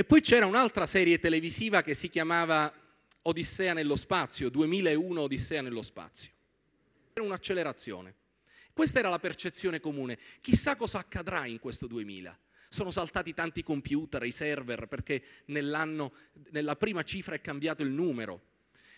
E poi c'era un'altra serie televisiva che si chiamava Odissea nello spazio, 2001 Odissea nello spazio. Era un'accelerazione. Questa era la percezione comune. Chissà cosa accadrà in questo 2000. Sono saltati tanti computer, i server, perché nell'anno, nella prima cifra è cambiato il numero.